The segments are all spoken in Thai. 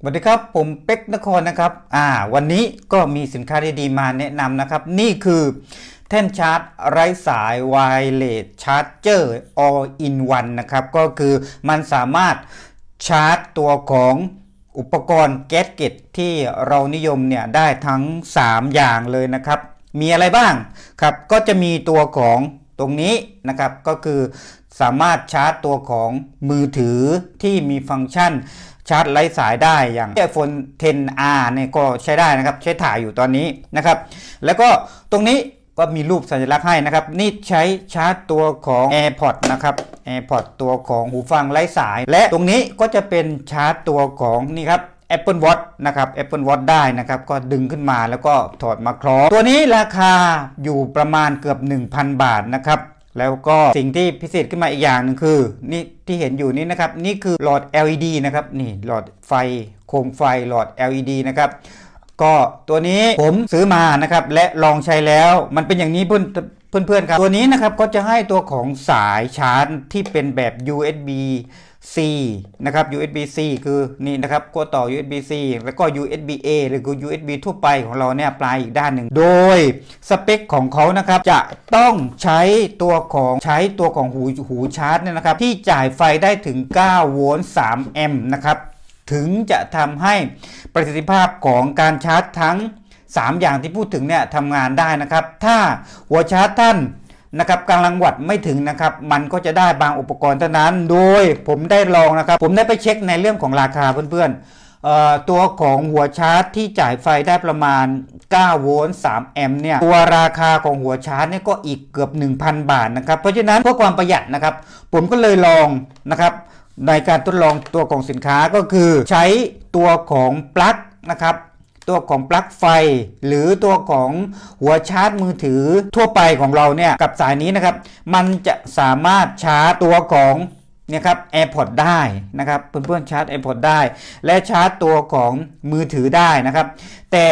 สวัสดีครับผมเป็กนครนะครับอ่าวันนี้ก็มีสินค้าดีๆมาแนะนำนะครับ นี่คือแท่นชาร์จ ไร้สายไวเลสชาร์จเจอร์ all in one นะครับก็คือมันสามารถชาร์จตัวของอุปกรณ์แก๊สเกตที่เรานิยมเนี่ยได้ทั้ง 3 อย่างเลยนะครับ มีอะไรบ้าง ครับ ก็จะมีตัวของตรงนี้นะครับก็คือสามารถชาร์จตัวของมือถือที่มีฟังก์ชันชาร์จไร้สายได้อย่าง iPhone 10R เนี่ยก็ใช้ได้นะครับใช้ถ่ายอยู่ตอนนี้นะครับ แล้วก็ตรงนี้ก็มีรูปสัญลักษณ์ให้นะครับ นี่ใช้ชาร์จตัวของ AirPod s นะครับ AirPod s ตัวของหูฟังไร้สาย และตรงนี้ก็จะเป็นชาร์จตัวของนี่ครับ Apple Watch นะครับ Apple Watch ได้นะครับก็ดึงขึ้นมาแล้วก็ถอดมาคล้องตัวนี้ราคาอยู่ประมาณเกือบ1,000 บาทนะครับ แล้วก็สิ่งที่พิเศษขึ้นมาอีกอย่างนึงคือนี่ที่เห็นอยู่นี่นะครับนี่คือหลอด LED นะครับนี่หลอดไฟ โคมไฟหลอด LED นะครับก็ตัวนี้ผมซื้อมานะครับและลองใช้แล้วมันเป็นอย่างนี้เพื่อนเพื่อนๆครับ ตัวนี้นะครับก็จะให้ตัวของสายชาร์จที่เป็นแบบ USB C นะครับ USB C คือ นี่นะครับก็ต่อ USB C แล้วก็ USB A หรือก็ USB ทั่วไปของเราเนี่ยปลายอีกด้านหนึ่ง โดย สเปคของเขานะครับ จะต้องใช้ตัวของ ใช้ตัวของหูหูชาร์จเนี่ยนะครับ ที่จ่ายไฟได้ถึง 9 โวลต์ 3 แอมป์นะครับ ถึงจะทำให้ประสิทธิภาพของการชาร์จทั้ง 3 อย่างที่พูดถึงเนี่ยทำงานได้นะครับ ถ้าหัวชาร์จท่านนะครับกลางวัดไม่ถึงนะครับมันก็จะได้บางอุปกรณ์เท่านั้นโดยผมได้ลองนะครับผมได้ไปเช็คในเรื่องของราคาเพื่อนๆ ตัวของหัวชาร์จที่จ่ายไฟได้ประมาณ 9 โวลต์ 3 แอมป์เนี่ยตัวราคาของหัวชาร์จเนี่ยก็อีกเกือบ 1,000 บาทนะครับเพราะฉะนั้นเพื่อความประหยัดนะครับผมก็เลยลองนะครับในการทดลองตัวของสินค้าก็คือ ใช้ตัวของปลั๊กนะครับตัวของปลั๊กไฟ หรือตัวของหัวชาร์จมือถือทั่วไปของเราเนี่ยกับสายนี้นะครับ มันจะสามารถชาร์จตัวของ เนี่ยครับ AirPods ได้นะครับเพื่อนๆชาร์จ AirPods ได้ และชาร์จตัวของมือถือได้นะครับ แต่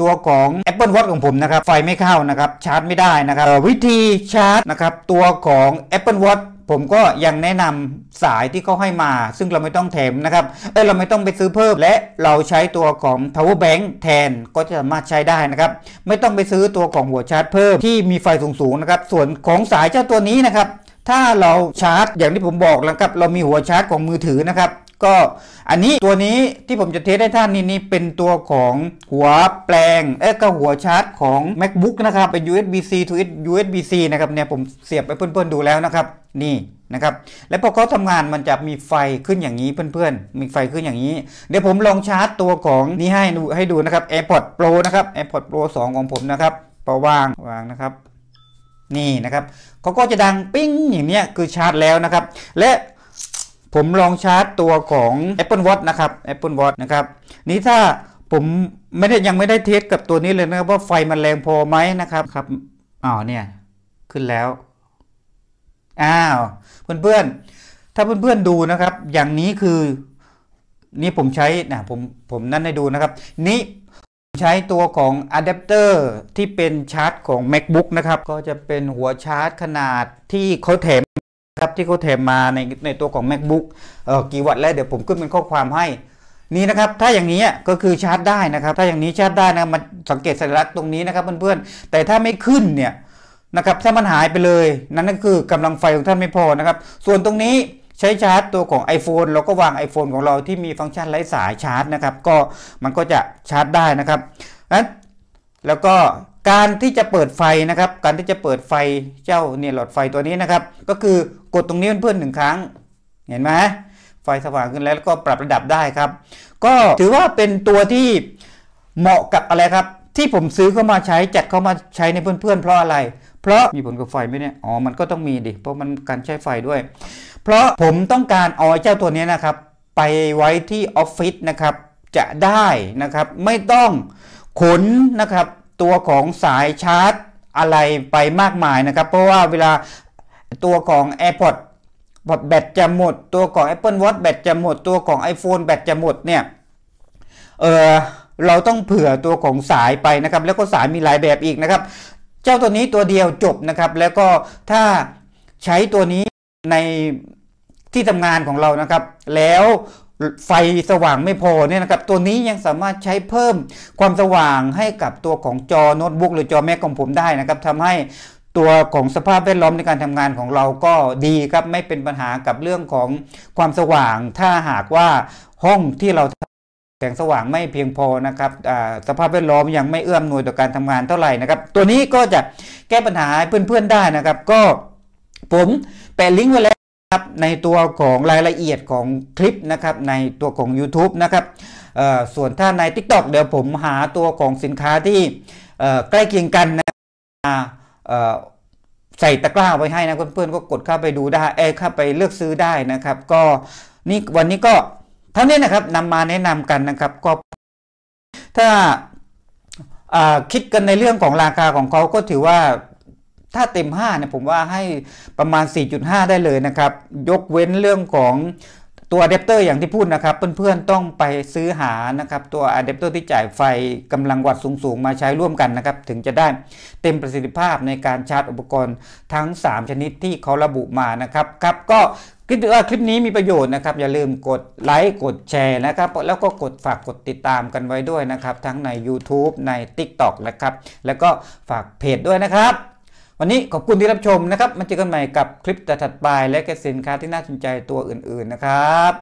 ตัวของ Apple Watch ของผมนะครับไฟไม่เข้านะครับชาร์จไม่ได้นะครับวิธีชาร์จนะครับตัวของ Apple Watch ผมก็ยังแนะนำสายที่เขาให้มา ซึ่งเราไม่ต้องแถมนะครับ เออเราไม่ต้องไปซื้อเพิ่ม และเราใช้ตัวของ power bank แทนก็จะสามารถใช้ได้นะครับ ไม่ต้องไปซื้อตัวของหัวชาร์จเพิ่มที่มีไฟสูงๆนะครับ ส่วนของสายเจ้าตัวนี้นะครับ ถ้าเราชาร์จอย่างที่ผมบอกแล้วครับ เรามีหัวชาร์จของมือถือนะครับก็อันนี้ตัวนี้ที่ผมจะเทสให้ท่านนี่นี่เป็นตัวของหัวแปลงเอ๊ก็หัวชาร์จของ macbook นะครับเป็น usb c to usb c นะครับเนี่ยผมเสียบไปเพื่อนๆดูแล้วนะครับ นี่นะครับและพอเขาทำงานมันจะมีไฟขึ้นอย่างนี้เพื่อนๆ มีไฟขึ้นอย่างนี้ เดี๋ยวผมลองชาร์จตัวของนี่ให้ดูให้ดูนะครับ AirPod Pro นะครับ AirPod Pro 2 ของผมนะครับพอวางวางนะครับ นี่นะครับ เขาก็จะดังปิ้งอย่างเนี้ยคือชาร์จแล้วนะครับ และผมลองชาร์จตัวของ Apple Watch นะครับ Apple Watch นะครับนี้ถ้าผมไม่ได้ยังไม่ได้เทสกับตัวนี้เลยนะครับ ว่าไฟมันแรงพอไหมนะครับครับอ๋อเนี่ยขึ้นแล้วอ้าวเพื่อนเพื่อน ถ้าเพื่อน ๆ ดูนะครับ อย่างนี้คือ นี่ผมใช้นะผมผมนั่นให้ดูนะครับ นี้ใช้ตัวของอะแดปเตอร์ที่เป็นชาร์จของ macbook นะครับ ก็จะเป็นหัวชาร์จขนาดที่เขาแถมครับที่เขาแถมมาในในตัวของ macbook เอ่อกี่วัตต์แล้วเดี๋ยวผมขึ้นเป็นข้อความให้ นี่นะครับถ้าอย่างนี้ก็คือชาร์จได้นะครับ ถ้าอย่างนี้ชาร์จได้นะมันสังเกตสัญลักษณ์ตรงนี้นะครับเพื่อนๆแต่ถ้าไม่ขึ้นเนี่ยนะครับถ้ามันหายไปเลย นั่นก็คือกำลังไฟของท่านไม่พอนะครับส่วนตรงนี้ใช้ชาร์จตัวของ iPhone เราก็วาง iPhone ของเราที่มีฟังก์ชันไร้สายชาร์จนะครับก็มันก็จะชาร์จได้นะครับแล้วก็การที่จะเปิดไฟนะครับ การที่จะเปิดไฟเจ้าเนี่ยหลอดไฟตัวนี้นะครับ ก็คือกดตรงนี้เพื่อนๆหนึ่งครั้ง เห็นไหมไฟสว่างขึ้นแล้วแล้วก็ปรับระดับได้ครับ ก็ถือว่าเป็นตัวที่เหมาะกับอะไรครับ ที่ผมซื้อเข้ามาใช้จัดเข้ามาใช้ในเพื่อนๆเเพราะอะไร เพราะมีผลกับไฟไหมเนี่ยอ๋อมันก็ต้องมีดิเพราะมันการใช้ไฟด้วย เพราะผมต้องการเอาเจ้าตัวนี้นะครับ ไปไว้ที่ออฟฟิศนะครับจะได้นะครับ ไม่ต้องขนนะครับตัวของสายชาร์จอะไรไปมากมายนะครับ เพราะว่าเวลาตัวของ AirPods แบตจะหมด ตัวของ Apple Watch แบตจะหมด ตัวของ iPhone แบตจะหมดเนี่ยเออเราต้องเผื่อตัวของสายไปนะครับแล้วก็สายมีหลายแบบอีกนะครับ เจ้าตัวนี้ตัวเดียวจบนะครับ แล้วก็ถ้าใช้ตัวนี้ในที่ทำงานของเรานะครับแล้วไฟสว่างไม่พอเนี่ยนะครับตัวนี้ยังสามารถใช้เพิ่มความสว่างให้กับตัวของจอโน้ตบุ๊กหรือจอแม็กของผมได้นะครับทำให้ตัวของสภาพแวดล้อมในการทำงานของเราก็ดีครับไม่เป็นปัญหากับเรื่องของความสว่าง ถ้าหากว่าห้องที่เราแสงสว่างไม่เพียงพอนะครับสภาพแวดล้อมยังไม่เอื้อมหน่วยต่อการทำงานเท่าไหร่นะครับ ตัวนี้ก็จะแก้ปัญหาเพื่อนๆได้นะครับ ก็ผมแปะลิงก์ไว้แล้วับในตัวของรายละเอียดของคลิปนะครับในตัวของ YouTube นะครับส่วนถ้าใน TikTok เดี๋ยวผมหาตัวของสินค้าที่ใกล้เคียงกันนะใส่ตะกร้าไว้ให้นะเพื่อนๆก็กดเข้าไปดูได้เอเข้าไปเลือกซื้อได้นะครับก็นี่วันนี้ก็เท่านี้นะครับนำมาแนะนำกันนะครับก็ ถ้าคิดกันในเรื่องของราคาของเขาก็ถือว่าถ้าเต็ม5เนี่ยผมว่าให้ประมาณ 4.5 ได้เลยนะครับ ยกเว้นเรื่องของตัวอะแดปเตอร์อย่างที่พูดนะครับ เพื่อนๆต้องไปซื้อหานะครับตัวอะแดปเตอร์ที่จ่ายไฟกำลังวัดสูงๆ มาใช้ร่วมกันนะครับ ถึงจะได้เต็มประสิทธิภาพในการชาร์จอุปกรณ์ทั้ง 3 ชนิดที่เขาระบุมานะครับครับก็คิดว่าคลิปนี้มีประโยชน์นะครับ อย่าลืมกดไลค์กดแชร์ นะครับแล้วก็กดฝากกดติดตามกันไว้ด้วยนะครับ ทั้งใน YouTube ใน t i k t o กนะครับแล้วก็ฝากเพจด้วยนะครับวันนี้ขอบคุณที่รับชมนะครับมาเจอกันใหม่กับคลิปต่ถัดไปและแกสินค้าที่น่าสนใจตัวอื่นๆนะครับ